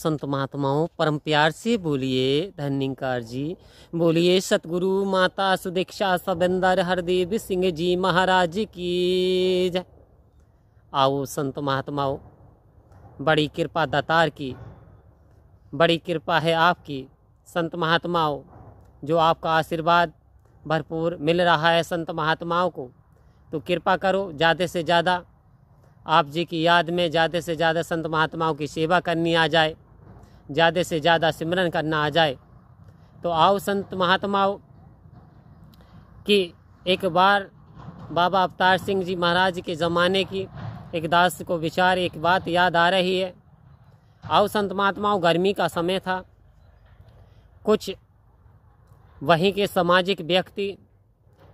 संत महात्माओं परम प्यार से बोलिए धन्यकार जी बोलिए सतगुरु माता सुदीक्षा सबंदर हरदेव सिंह जी महाराज की जय आओ संत महात्माओं बड़ी कृपा दातार की बड़ी कृपा है आपकी संत महात्माओं जो आपका आशीर्वाद भरपूर मिल रहा है संत महात्माओं को तो कृपा करो ज़्यादा से ज़्यादा आप जी की याद में ज़्यादा से ज़्यादा संत महात्माओं की सेवा करनी आ जाए ज़्यादा से ज़्यादा सिमरन करना आ जाए तो आओ संत महात्माओं कि एक बार बाबा अवतार सिंह जी महाराज के ज़माने की एक दास को विचार एक बात याद आ रही है आओ संत महात्माओं गर्मी का समय था कुछ वहीं के सामाजिक व्यक्ति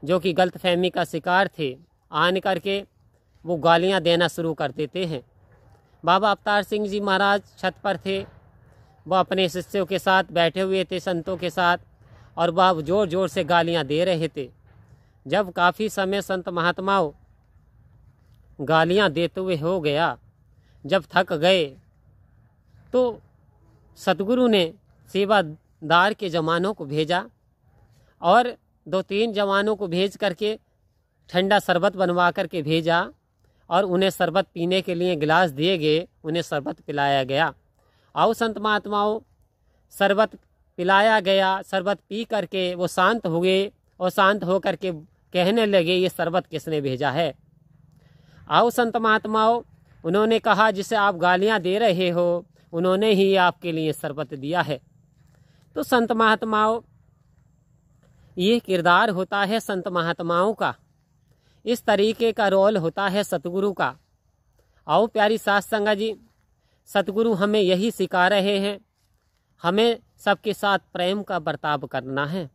जो कि गलत फहमी का शिकार थे आन करके वो गालियां देना शुरू कर देते हैं बाबा अवतार सिंह जी महाराज छत पर थे वह अपने शिष्यों के साथ बैठे हुए थे संतों के साथ और वह ज़ोर ज़ोर से गालियाँ दे रहे थे जब काफ़ी समय संत महात्माओं गालियाँ देते हुए हो गया जब थक गए तो सतगुरु ने सेवादार के जवानों को भेजा और दो तीन जवानों को भेज करके ठंडा शरबत बनवा करके भेजा और उन्हें शरबत पीने के लिए गिलास दिए गए उन्हें शरबत पिलाया गया आओ संत महात्माओं शरबत पिलाया गया शरबत पी करके वो शांत हुए और शांत होकर के कहने लगे ये शरबत किसने भेजा है आओ संत महात्माओं उन्होंने कहा जिसे आप गालियां दे रहे हो उन्होंने ही आपके लिए शरबत दिया है तो संत महात्माओं ये किरदार होता है संत महात्माओं का इस तरीके का रोल होता है सतगुरु का आओ प्यारी सास संगा जी सतगुरु हमें यही सिखा रहे हैं हमें सबके साथ प्रेम का बर्ताव करना है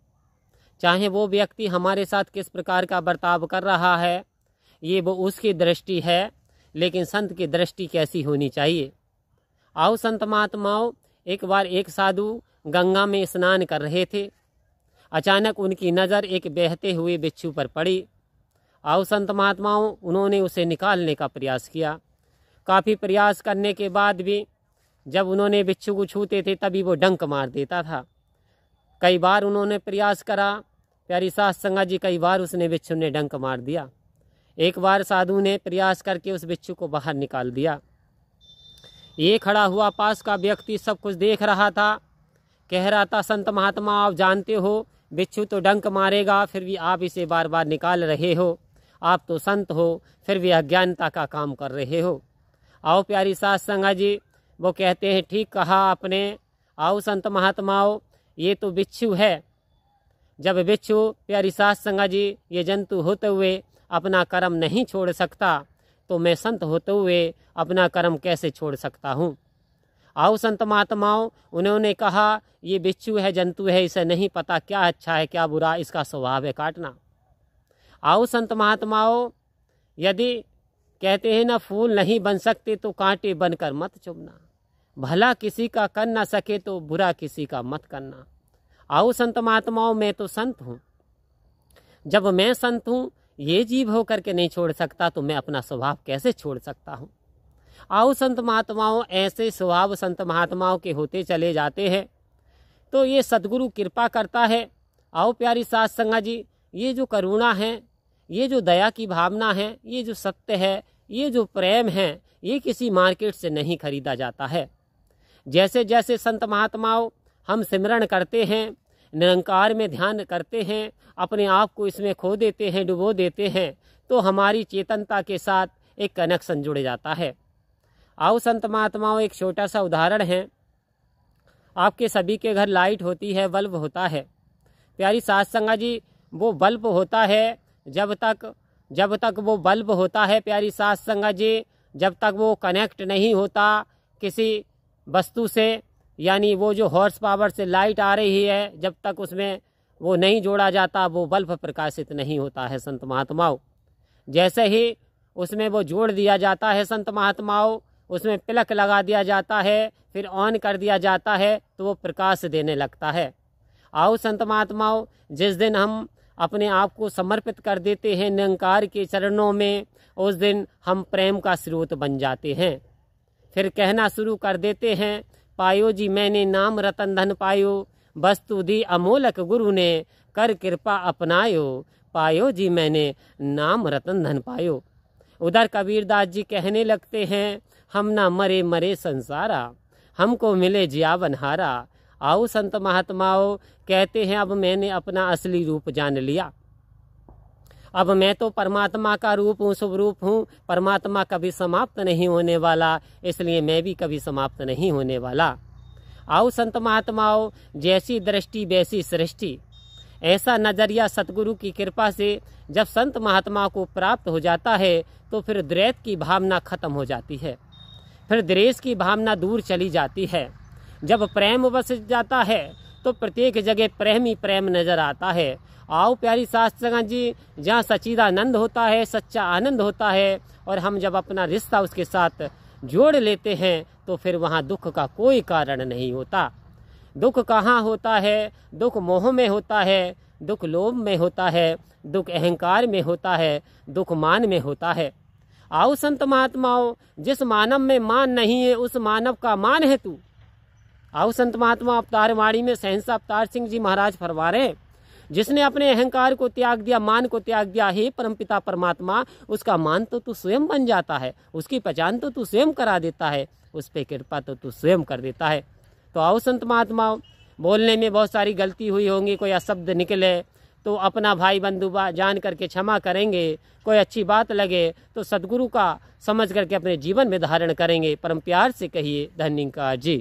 चाहे वो व्यक्ति हमारे साथ किस प्रकार का बर्ताव कर रहा है ये वो उसकी दृष्टि है लेकिन संत की दृष्टि कैसी होनी चाहिए आओ संत महात्माओं एक बार एक साधु गंगा में स्नान कर रहे थे अचानक उनकी नज़र एक बहते हुए बिच्छू पर पड़ी आओ संत महात्माओं उन्होंने उसे निकालने का प्रयास किया काफ़ी प्रयास करने के बाद भी जब उन्होंने बिच्छू को छूते थे तभी वो डंक मार देता था कई बार उन्होंने प्रयास करा प्यारी सास संगा जी कई बार उसने बिच्छू ने डंक मार दिया एक बार साधु ने प्रयास करके उस बिच्छू को बाहर निकाल दिया ये खड़ा हुआ पास का व्यक्ति सब कुछ देख रहा था कह रहा था संत महात्मा आप जानते हो बिच्छू तो डंक मारेगा फिर भी आप इसे बार बार निकाल रहे हो आप तो संत हो फिर भी अज्ञानता का काम कर रहे हो आओ प्यारी सास संगा जी वो कहते हैं ठीक कहा आपने आओ संत महात्माओं ये तो बिच्छू है जब बिच्छू प्यारी सास संगा जी ये जंतु होते हुए अपना कर्म नहीं छोड़ सकता तो मैं संत होते हुए अपना कर्म कैसे छोड़ सकता हूँ आओ संत महात्माओं उन्होंने कहा ये बिच्छू है जंतु है इसे नहीं पता क्या अच्छा है क्या बुरा इसका स्वभाव है काटना आओ संत महात्माओं यदि कहते हैं ना फूल नहीं बन सकते तो कांटे बनकर मत चुभना भला किसी का कर ना सके तो बुरा किसी का मत करना आओ संत महात्माओं मैं तो संत हूँ जब मैं संत हूँ ये जीव होकर के नहीं छोड़ सकता तो मैं अपना स्वभाव कैसे छोड़ सकता हूँ आओ संत महात्माओं ऐसे स्वभाव संत महात्माओं के होते चले जाते हैं तो ये सदगुरु कृपा करता है आओ प्यारी सास संगा जी ये जो करुणा है ये जो दया की भावना है ये जो सत्य है ये जो प्रेम है ये किसी मार्केट से नहीं खरीदा जाता है जैसे जैसे संत महात्माओं हम सिमरण करते हैं निरंकार में ध्यान करते हैं अपने आप को इसमें खो देते हैं डुबो देते हैं तो हमारी चेतनता के साथ एक कनेक्शन जुड़ जाता है आओ संत महात्माओं एक छोटा सा उदाहरण है आपके सभी के घर लाइट होती है बल्ब होता है प्यारी सात संगा जी वो बल्ब होता है जब तक जब तक वो बल्ब होता है प्यारी सास संगा जी जब तक वो कनेक्ट नहीं होता किसी वस्तु से यानी वो जो हॉर्स पावर से लाइट आ रही है जब तक उसमें वो नहीं जोड़ा जाता वो बल्ब प्रकाशित नहीं होता है संत महात्माओं जैसे ही उसमें वो जोड़ दिया जाता है संत महात्माओं उसमें पिलक लगा दिया जाता है फिर ऑन कर दिया जाता है तो वो प्रकाश देने लगता है आओ संत महात्माओं जिस दिन हम अपने आप को समर्पित कर देते हैं निरंकार के चरणों में उस दिन हम प्रेम का स्रोत बन जाते हैं फिर कहना शुरू कर देते हैं पायो जी मैंने नाम रतन धन पायो वस्तु दी अमोलक गुरु ने कर कृपा अपनायो पायो जी मैंने नाम रतन धन पायो उधर कबीरदास जी कहने लगते हैं हम ना मरे मरे संसारा हमको मिले जिया बनहारा आओ संत महात्माओं कहते हैं अब मैंने अपना असली रूप जान लिया अब मैं तो परमात्मा का रूप हूँ स्वरूप हूँ परमात्मा कभी समाप्त नहीं होने वाला इसलिए मैं भी कभी समाप्त नहीं होने वाला आओ संत महात्माओं जैसी दृष्टि वैसी सृष्टि ऐसा नजरिया सतगुरु की कृपा से जब संत महात्मा को प्राप्त हो जाता है तो फिर द्रैत की भावना खत्म हो जाती है फिर द्रेस की भावना दूर चली जाती है जब प्रेम बस जाता है तो प्रत्येक जगह प्रेम ही प्रेम नजर आता है आओ प्यारी सास जगह जी जहाँ सच्चिदानंद होता है सच्चा आनंद होता है और हम जब अपना रिश्ता उसके साथ जोड़ लेते हैं तो फिर वहाँ दुख का कोई कारण नहीं होता दुख कहाँ होता है दुख मोह में होता है दुख लोभ में होता है दुख अहंकार में होता है दुख मान में होता है आओ संत महात्माओं जिस मानव में मान नहीं है उस मानव का मान है तू आओ संत महात्मा अवतार वाणी में सहनसा अवतार सिंह जी महाराज फरवा रहे जिसने अपने अहंकार को त्याग दिया मान को त्याग दिया हे परमपिता परमात्मा उसका मान तो तू स्वयं बन जाता है उसकी पहचान तो तू स्वयं करा देता है उस पर कृपा तो तू स्वयं कर देता है तो आओ संत महात्मा बोलने में बहुत सारी गलती हुई होंगी कोई अशब्द निकले तो अपना भाई बंधु जान करके क्षमा करेंगे कोई अच्छी बात लगे तो सदगुरु का समझ करके अपने जीवन में धारण करेंगे परम प्यार से कहिए धन्यकार जी